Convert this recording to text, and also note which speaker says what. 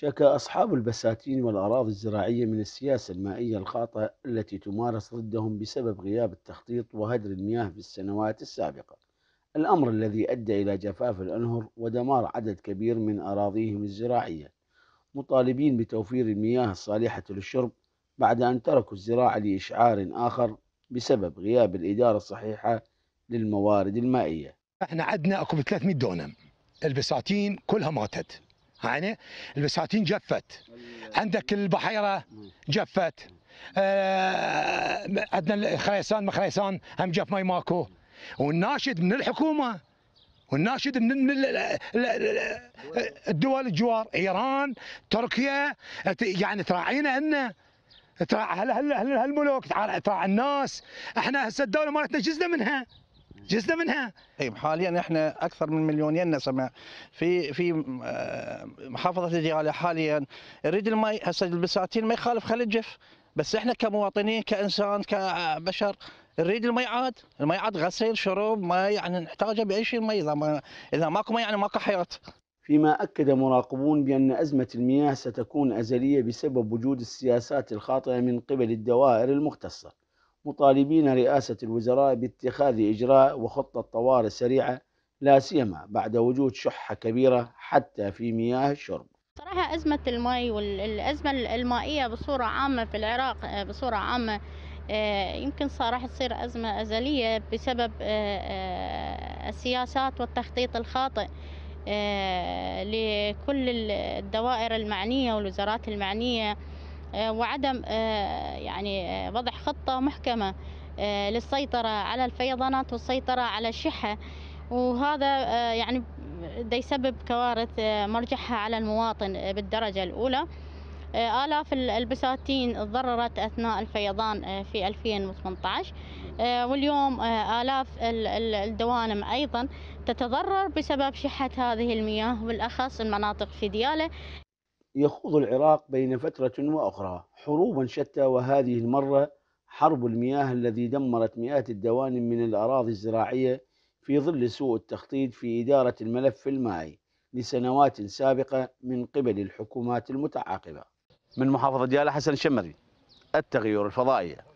Speaker 1: شكى أصحاب البساتين والأراضي الزراعية من السياسة المائية الخاطئة التي تمارس ضدهم بسبب غياب التخطيط وهدر المياه في السنوات السابقة الأمر الذي أدى إلى جفاف الأنهر ودمار عدد كبير من أراضيهم الزراعية مطالبين بتوفير المياه الصالحة للشرب بعد أن تركوا الزراعة لإشعار آخر بسبب غياب الإدارة الصحيحة للموارد المائية
Speaker 2: احنا عدنا اكو 300 دونم البساتين كلها ماتت يعني البساتين جفت عندك البحيره جفت آه، عندنا خريسان مخريسان هم جف ماي ماكو والناشد من الحكومه والناشد من الدول الجوار ايران تركيا يعني تراعينا ان تراعي هالملوك تراعي الناس احنا هسه الدوله مالتنا جزنا منها
Speaker 3: جزء منها اي حاليا احنا اكثر من مليونين نسمه في في آه، محافظه الجلاله حاليا يريد الماء هسه البساتين ما يخالف خلي الجف بس احنا كمواطنين كانسان كبشر نريد المي عاد المي عاد غسل شرب ما يعني نحتاجه باي شيء المي اذا ما اذا ماكو مي يعني ماكو حياه فيما اكد
Speaker 1: مراقبون بان ازمه المياه ستكون ازليه بسبب وجود السياسات الخاطئه من قبل الدوائر المختصه مطالبين رئاسة الوزراء باتخاذ إجراء وخطة طوارئ سريعة لا سيما بعد وجود شحة كبيرة حتى في مياه الشرب
Speaker 4: صراحة أزمة الماء والأزمة المائية بصورة عامة في العراق آه، بصورة عامة آه، يمكن صراحة تصير أزمة أزلية بسبب آه، السياسات والتخطيط الخاطئ لكل الدوائر المعنية والوزارات المعنية آه، وعدم آه، يعني آه، وضع خطة محكمة للسيطرة على الفيضانات والسيطرة على الشحة وهذا يعني دا يسبب كوارث مرجحة على المواطن بالدرجة الأولى آلاف البساتين تضررت أثناء الفيضان في 2018 واليوم آلاف الدوانم أيضا تتضرر بسبب شحة هذه المياه والأخص المناطق في ديالة
Speaker 1: يخوض العراق بين فترة وأخرى حروبا شتى وهذه المرة حرب المياه الذي دمرت مئات الدوانم من الأراضي الزراعية في ظل سوء التخطيط في إدارة الملف المائي لسنوات سابقة من قبل الحكومات المتعاقبة من محافظة ديالى حسن شمري التغير الفضائية